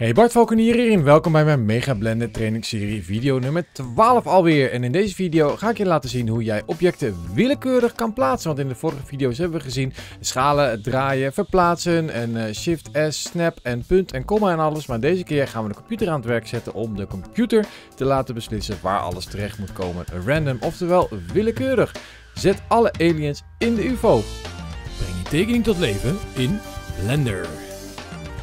Hey Bart Valkenier hier en welkom bij mijn Mega Blender Training Serie video nummer 12 alweer. En in deze video ga ik je laten zien hoe jij objecten willekeurig kan plaatsen. Want in de vorige video's hebben we gezien schalen, draaien, verplaatsen en eh, shift S, snap en punt en komma en alles. Maar deze keer gaan we de computer aan het werk zetten om de computer te laten beslissen waar alles terecht moet komen. Random, oftewel willekeurig. Zet alle aliens in de UFO. Breng je tekening tot leven in Blender.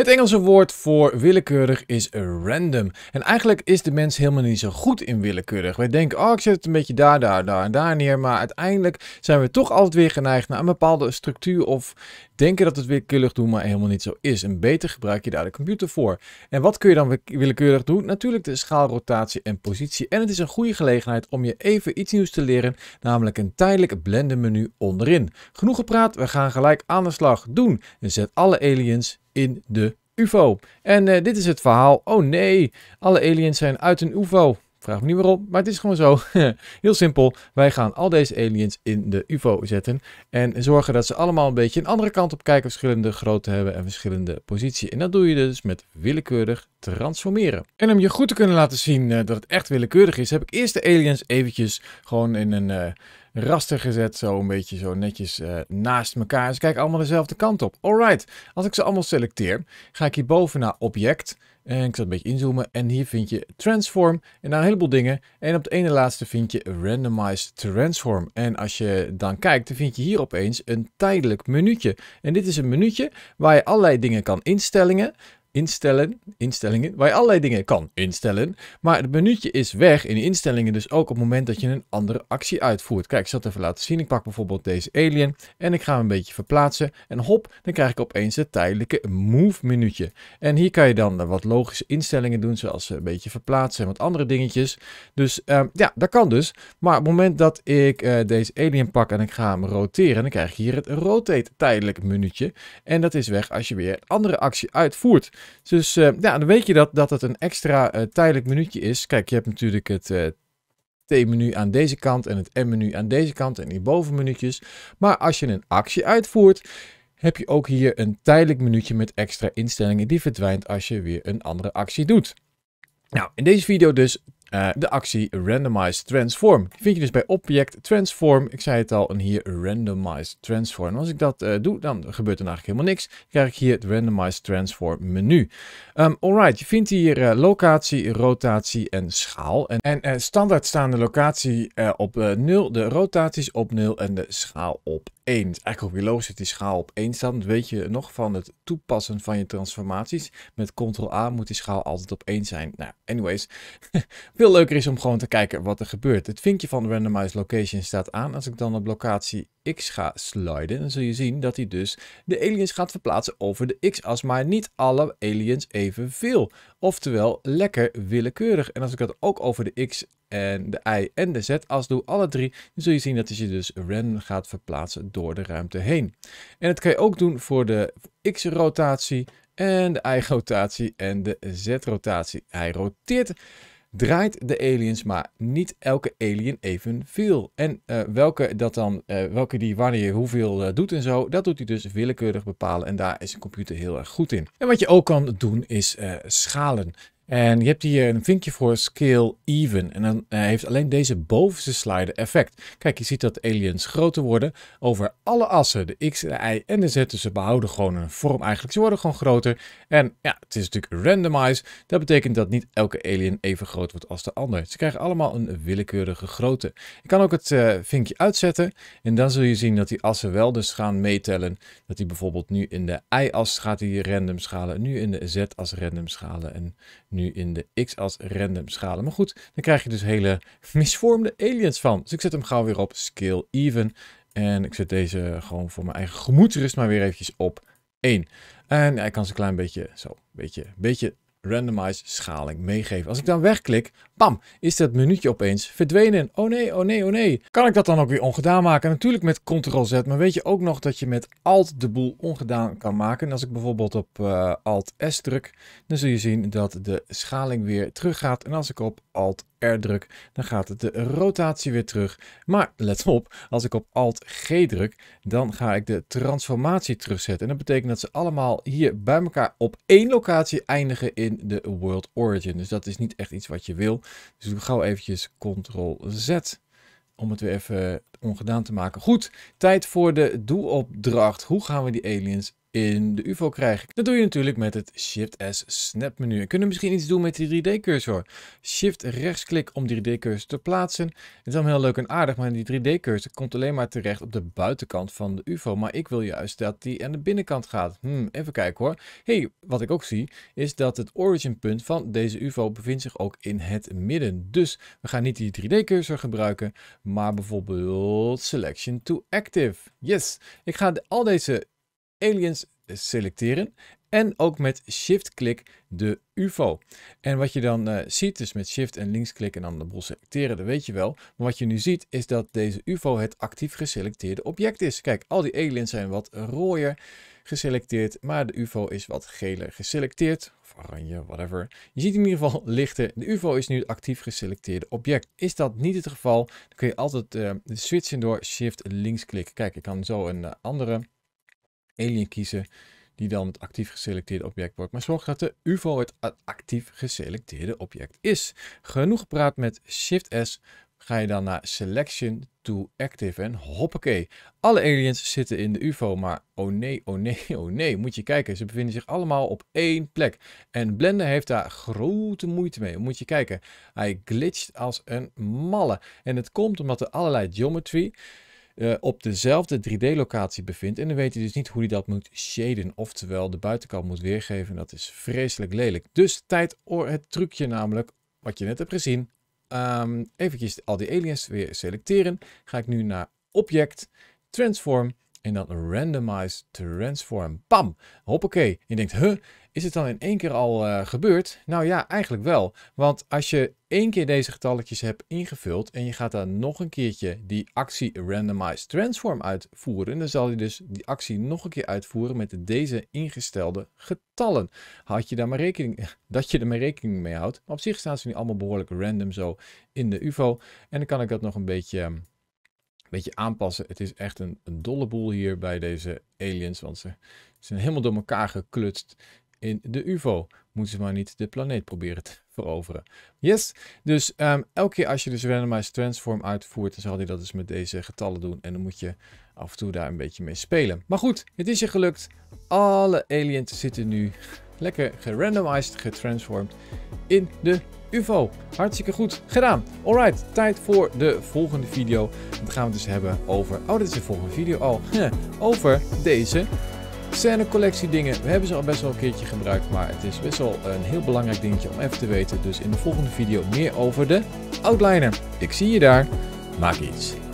Het Engelse woord voor willekeurig is random. En eigenlijk is de mens helemaal niet zo goed in willekeurig. Wij denken, oh ik zet het een beetje daar, daar, daar en daar neer. Maar uiteindelijk zijn we toch altijd weer geneigd naar een bepaalde structuur of denken dat het willekeurig doen, maar helemaal niet zo is. En beter gebruik je daar de computer voor. En wat kun je dan willekeurig doen? Natuurlijk de schaalrotatie en positie. En het is een goede gelegenheid om je even iets nieuws te leren, namelijk een tijdelijk blendenmenu onderin. Genoeg gepraat, we gaan gelijk aan de slag. Doen en zet alle aliens in de UFO. En eh, dit is het verhaal. Oh nee, alle aliens zijn uit een UFO. Vraag me niet waarom, maar het is gewoon zo. Heel simpel. Wij gaan al deze aliens in de UFO zetten. En zorgen dat ze allemaal een beetje een andere kant op kijken. Verschillende grootte hebben en verschillende positie. En dat doe je dus met willekeurig transformeren. En om je goed te kunnen laten zien eh, dat het echt willekeurig is, heb ik eerst de aliens eventjes gewoon in een, eh, raster gezet. Zo een beetje zo netjes eh, naast elkaar. Ze kijk allemaal dezelfde kant op. Alright, als ik ze allemaal selecteer, ga ik hierboven naar object. En ik zal een beetje inzoomen. En hier vind je transform. En dan een heleboel dingen. En op het ene laatste vind je randomize transform. En als je dan kijkt, dan vind je hier opeens een tijdelijk menuutje. En dit is een menuutje waar je allerlei dingen kan instellingen instellen, instellingen, waar je allerlei dingen kan instellen. Maar het menuutje is weg in de instellingen, dus ook op het moment dat je een andere actie uitvoert. Kijk, ik zal het even laten zien. Ik pak bijvoorbeeld deze alien en ik ga hem een beetje verplaatsen. En hop, dan krijg ik opeens het tijdelijke move minuutje En hier kan je dan eh, wat logische instellingen doen, zoals eh, een beetje verplaatsen en wat andere dingetjes. Dus ehm, ja, dat kan dus. Maar op het moment dat ik eh, deze alien pak en ik ga hem roteren, dan krijg je hier het rotate tijdelijk menuutje. En dat is weg als je weer een andere actie uitvoert. Dus eh, ja, dan weet je dat, dat het een extra eh, tijdelijk minuutje is. Kijk, je hebt natuurlijk het eh, T-menu aan deze kant en het M-menu aan deze kant en hierboven minuutjes Maar als je een actie uitvoert, heb je ook hier een tijdelijk minuutje met extra instellingen die verdwijnt als je weer een andere actie doet. Nou, in deze video dus eh, de actie Randomize Transform. Die vind je dus bij Object Transform. Ik zei het al, en hier Randomize Transform. Als ik dat eh, doe, dan gebeurt er eigenlijk helemaal niks. Dan krijg ik hier het Randomize Transform menu. Um, alright, je vindt hier eh, locatie, rotatie en schaal. En, en standaard staan de locatie op 0, de rotaties op 0 en de schaal op 1. Het is eigenlijk ook weer logisch dat die schaal op 1 staat. Dat weet je nog van het toepassen van je transformaties. Met Ctrl-A moet die schaal altijd op 1 zijn. Nou, anyways. Veel leuker is om gewoon te kijken wat er gebeurt. Het vinkje van Randomize Location staat aan. Als ik dan op locatie X ga sliden, dan zul je zien dat hij dus de aliens gaat verplaatsen over de X-as. Maar niet alle aliens evenveel. Oftewel lekker willekeurig. En als ik dat ook over de X en de Y en de Z-as doe, alle drie, dan zul je zien dat hij ze dus random gaat verplaatsen door de ruimte heen. En dat kan je ook doen voor de X-rotatie en de Y-rotatie en de Z-rotatie. Hij roteert draait de aliens, maar niet elke alien evenveel. En eh, welke dat dan, eh, welke die wanneer hoeveel eh, doet en zo, dat doet hij dus willekeurig bepalen. En daar is een computer heel erg goed in. En wat je ook kan doen is schalen. En je hebt hier een vinkje voor scale even. En dan eh, heeft alleen deze bovenste slider effect. Kijk, je ziet dat aliens groter worden over alle assen. De X, de Y en de Z. Dus ze behouden gewoon een vorm eigenlijk. Ze worden gewoon groter. En ja, het is natuurlijk randomized. Dat betekent dat niet elke alien even groot wordt als de ander. Ze krijgen allemaal een willekeurige grootte. Ik kan ook het eh, vinkje uitzetten. En dan zul je zien dat die assen wel dus gaan meetellen. Dat die bijvoorbeeld nu in de Y-as gaat die random schalen. Nu in de Z-as random schalen. En nu in de X als random schalen. Maar goed, dan krijg je dus hele misvormde aliens van. Dus ik zet hem gauw weer op scale even. En ik zet deze gewoon voor mijn eigen gemoedsrust maar weer eventjes op 1. En hij kan ze een klein beetje, zo, beetje, beetje randomize schaling meegeven. Als ik dan wegklik, Bam, is dat minuutje opeens verdwenen. Oh nee, oh nee, oh nee. Kan ik dat dan ook weer ongedaan maken? Natuurlijk met Ctrl-Z, maar weet je ook nog dat je met Alt de boel ongedaan kan maken? En als ik bijvoorbeeld op eh, Alt-S druk, dan zul je zien dat de schaling weer terug gaat. En als ik op Alt-R druk, dan gaat de rotatie weer terug. Maar let op, als ik op Alt-G druk, dan ga ik de transformatie terugzetten. En dat betekent dat ze allemaal hier bij elkaar op één locatie eindigen in de World Origin. Dus dat is niet echt iets wat je wil. Dus ik doe gauw eventjes Ctrl-Z om het weer even ongedaan te maken. Goed, tijd voor de doelopdracht. Hoe gaan we die aliens in de UFO krijg. Dat doe je natuurlijk met het Shift-S Snap menu. kunnen misschien iets doen met die 3D cursor. Shift rechtsklik om die 3D cursor te plaatsen. Het is allemaal heel leuk en aardig, maar die 3D cursor komt alleen maar terecht op de buitenkant van de UFO. Maar ik wil juist dat die aan de binnenkant gaat. Hmm, even kijken hoor. hey, wat ik ook zie is dat het origin punt van deze UFO bevindt zich ook in het midden. Dus we gaan niet die 3D cursor gebruiken, maar bijvoorbeeld selection to active. Yes, ik ga al deze aliens selecteren en ook met shift-klik de UFO. En wat je dan eh, ziet, dus met shift en links klikken en dan de bol selecteren, dat weet je wel. Maar wat je nu ziet, is dat deze UFO het actief geselecteerde object is. Kijk, al die aliens zijn wat rooier geselecteerd, maar de UFO is wat geler geselecteerd. Of oranje, whatever. Je ziet in ieder geval lichter. De UFO is nu het actief geselecteerde object. Is dat niet het geval, dan kun je altijd eh, switchen door shift links klikken. Kijk, ik kan zo een eh, andere alien kiezen die dan het actief geselecteerde object wordt. Maar zorg dat de UFO het actief geselecteerde object is. Genoeg gepraat met Shift S ga je dan naar Selection to Active en hoppakee. Alle aliens zitten in de UFO, maar oh nee, oh nee, oh nee, moet je kijken. Ze bevinden zich allemaal op één plek. En Blender heeft daar grote moeite mee, moet je kijken. Hij glitcht als een malle. En het komt omdat er allerlei geometry eh, op dezelfde 3D-locatie bevindt. En dan weet je dus niet hoe hij dat moet shaden, oftewel de buitenkant moet weergeven. dat is vreselijk lelijk. Dus tijd voor het trucje namelijk, wat je net hebt gezien. Um, eventjes al die aliens weer selecteren. Ga ik nu naar Object, Transform en dan randomize transform. Pam! Hoppakee. En je denkt, huh, is het dan in één keer al eh, gebeurd? Nou ja, eigenlijk wel. Want als je één keer deze getalletjes hebt ingevuld en je gaat daar nog een keertje die actie randomize transform uitvoeren, dan zal je dus die actie nog een keer uitvoeren met deze ingestelde getallen. Had je daar maar rekening, dat je er maar rekening mee houdt. Maar op zich staan ze nu allemaal behoorlijk random zo in de UVO. En dan kan ik dat nog een beetje ehm, beetje aanpassen. Het is echt een, een dolle boel hier bij deze aliens. Want ze zijn helemaal door elkaar geklutst in de UFO. Moeten ze maar niet de planeet proberen te veroveren. Yes, dus ehm, elke keer als je dus randomized transform uitvoert, dan zal hij dat dus met deze getallen doen. En dan moet je af en toe daar een beetje mee spelen. Maar goed, het is je gelukt. Alle aliens zitten nu lekker gerandomized, getransformed in de UFO. Hartstikke goed gedaan. Alright, tijd voor de volgende video. Dan gaan we het dus hebben over... Oh, dit is de volgende video oh, al. over deze scène collectie dingen. We hebben ze al best wel een keertje gebruikt, maar het is best wel een heel belangrijk dingetje om even te weten. Dus in de volgende video meer over de outliner. Ik zie je daar. Maak iets.